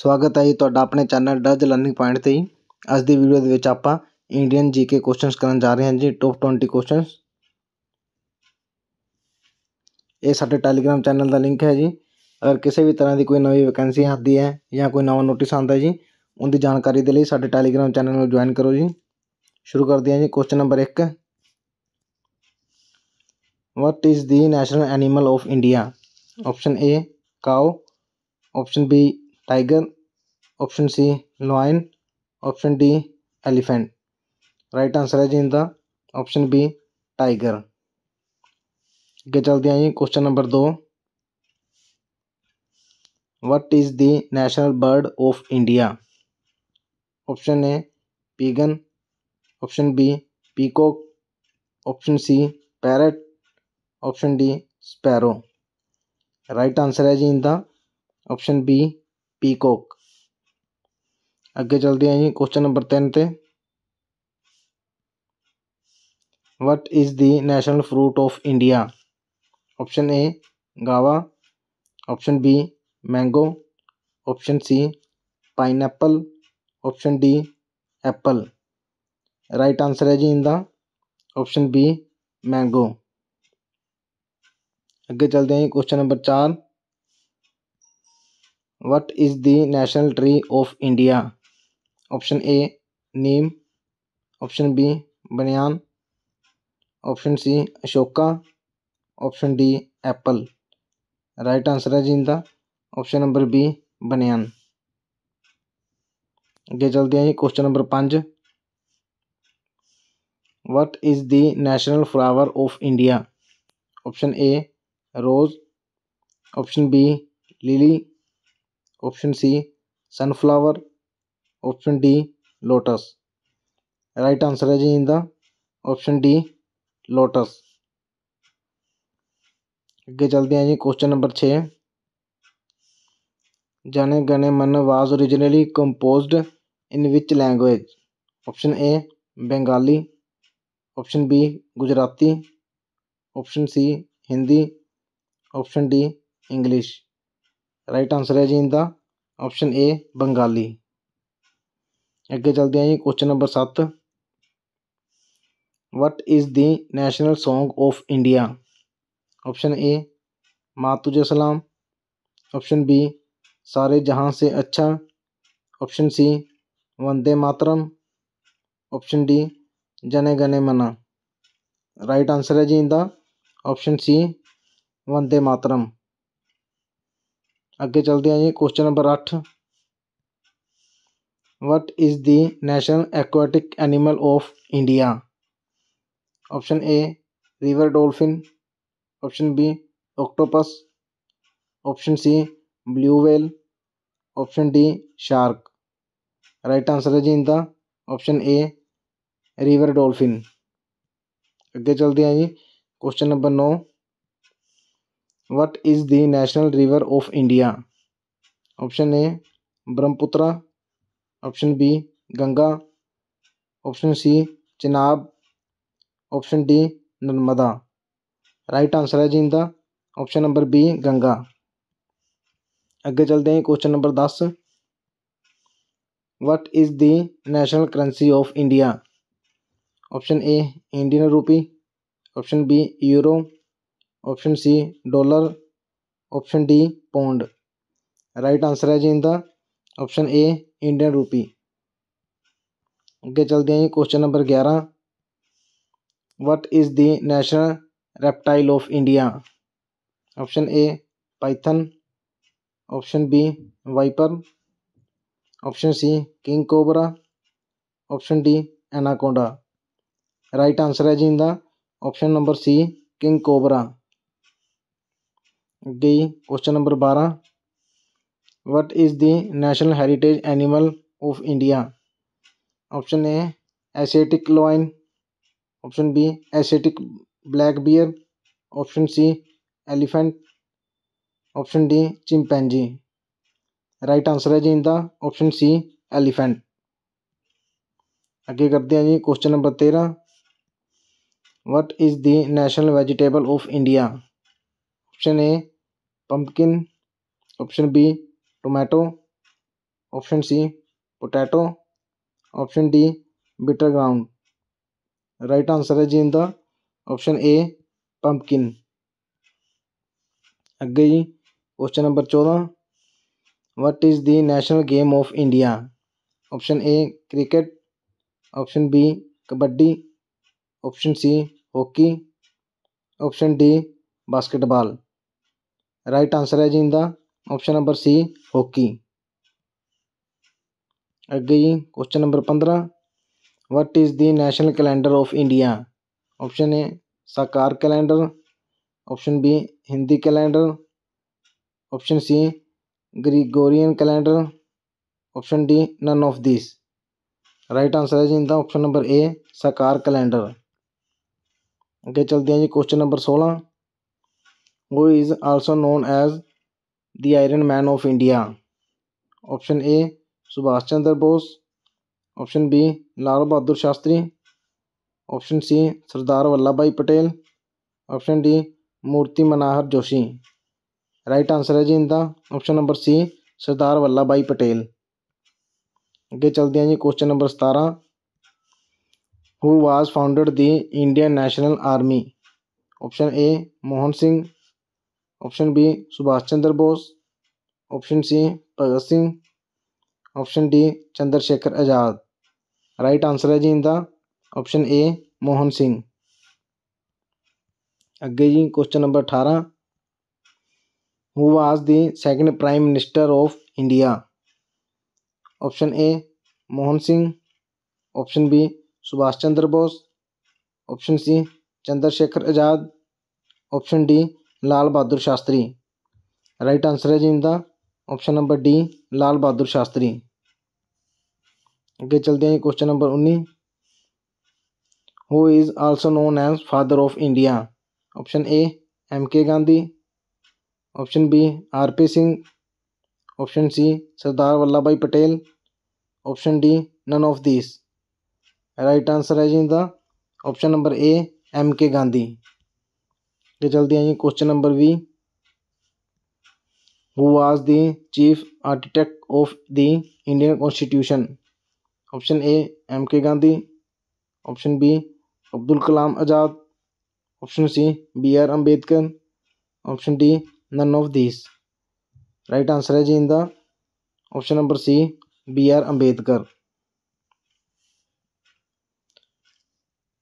स्वागत है जी थोड़ा अपने चैनल डज लर्निंग पॉइंट से ही अज की वीडियो आप इंडियन जी के क्वेश्चन कर जा रहे हैं जी टॉप ट्वेंटी क्वेश्चन ये साढ़े टैलीग्राम चैनल का लिंक है जी अगर किसी भी तरह की कोई नवी वैकेंसी आती है या कोई नवा नोटिस आता है जी उनकी जानकारी देखे टैलीग्राम चैनल में ज्वाइन करो जी शुरू कर दें जी क्वेश्चन नंबर एक what is the national animal of India option A cow option B tiger option C lion option D elephant right answer है जी इनका ऑप्शन बी टाइगर अगर चलते हैं जी क्वेश्चन नंबर दो what is the national bird of India option A pigeon option B peacock option C parrot option D sparrow right answer है जी इनका ऑप्शन बी पीकॉक अगे चलते हैं जी क्वेश्चन नंबर तीन से what is the national fruit of India option A guava option B mango option C pineapple option D apple right answer है जी इनका ऑप्शन बी मैंगो अगे चलते हैं जी क्वेश्चन नंबर चार what is the national tree of India option A neem option B banyan option C Ashoka option D apple right answer है जी इनका ऑप्शन नंबर बी बनियान अगे चलते हैं जी क्वेश्चन नंबर पाँच what is the national flower of India option A rose option B lily option C sunflower option D lotus right answer है जी in the option D lotus अगे चलते हैं जी क्वेश्चन नंबर छे Jana Gana Mana was originally composed in which language option A Bengali option B Gujarati option C Hindi option D English right answer है जी इनका ऑप्शन ए बंगाली अगे चलते हैं जी क्वेश्चन नंबर सत्त what is the national song of India option A Maa Tujhe Salaam option B Saare Jahan Se Accha option C Vande Mataram option D Jana Gana मना right answer है जी इनका ऑप्शन सी वंदे मातरम अगे चलते हैं जी क्वेश्चन नंबर अठ what is the national aquatic animal of India option A river dolphin option B octopus option C blue whale option D shark right answer है जी इनका ऑप्शन ए रिवर डोल्फिन अगे चलते हैं जी क्वेश्चन नंबर नौ what is the national river of India option A Brahmaputra option B Ganga option C Chenab option D Narmada right answer है जी इनका ऑप्शन नंबर बी गंगा अगे चलते हैं क्वेश्चन नंबर दस what is the national currency of India option A Indian rupee option B euro option C dollar option D pound right answer है जी इनका ऑप्शन ए इंडियन रूपी अगे चलते हैं जी क्वेश्चन नंबर ग्यारह what is the national reptile of India option A python option B viper option C king cobra option D anaconda right answer है जी इनका option number C king cobra D question number बारह what is the national heritage animal of India option A Asiatic lion option B Asiatic black bear option C elephant option D chimpanzee right answer है जी इनका option C elephant अगे करते हैं जी question number तेरह what is the national vegetable of India option A pumpkin option B tomato option C potato option D bitter gourd right answer है जी इन ऑप्शन ए पम्पकिन अगे जी क्वेश्चन नंबर चौदह what is the national game of India option A cricket option B kabaddi option C hockey option D basketball right answer है जी इनका option number सी hockey अगे जी क्वेश्चन नंबर पंद्रह what is the national calendar of India option A Saka calendar option B Hindi calendar option C Gregorian calendar option D none of this right answer है जी इनका option number A Saka calendar अगे चलते हैं जी क्वेश्चन नंबर सोलह who is also known as the iron man of India option A Subhash Chandra Bose option B Lal Bahadur Shastri option C Sardar Vallabhbhai Patel option D Murli Manohar Joshi right answer है जी इनका option number C Sardar Vallabhbhai Patel अगे चलते हैं जी क्वेश्चन नंबर सतारह who was founded the Indian national army option A Mohan Singh option B Subhash Chandra Bose option C Bhagat Singh option D Chandrashekhar Azad right answer है जी इनका ऑप्शन ए मोहन सिंह अगे जी क्वेश्चन नंबर अठारह who was the second prime minister of India option A Mohan Singh option B Subhash Chandra Bose option C Chandrashekhar Azad option D Lal Bahadur Shastri right answer है जी इनका option number D Lal Bahadur Shastri अगे चलते हैं क्वेश्चन नंबर उन्नीस who is also known as father of India option A M K Gandhi option B R P Singh option C Sardar Vallabhbhai Patel option D none of this right answer है जी इनका option number A M K Gandhi के चलते आइए question number वी who was the chief architect of the Indian constitution option A M K Gandhi option B Abdul Kalam Azad option C B R Ambedkar option D none of this right answer है जी in the option number C B R Ambedkar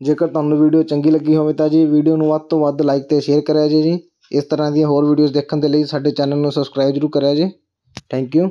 ਜੇਕਰ ਤੁਹਾਨੂੰ video ਚੰਗੀ ਲੱਗੀ ਹੋਵੇ ਤਾਂ ਜੀ video ਨੂੰ ਵੱਧ ਤੋਂ ਵੱਧ ਲਾਈਕ ਤੇ ਸ਼ੇਅਰ ਕਰਿਆ ਜੇ ਜੀ ਇਸ ਤਰ੍ਹਾਂ ਦੀਆਂ ਹੋਰ ਵੀਡੀਓਜ਼ ਦੇਖਣ ਦੇ ਲਈ ਸਾਡੇ ਚੈਨਲ ਨੂੰ ਸਬਸਕ੍ਰਾਈਬ ਜ਼ਰੂਰ ਕਰਿਆ ਜੇ ਥੈਂਕ ਯੂ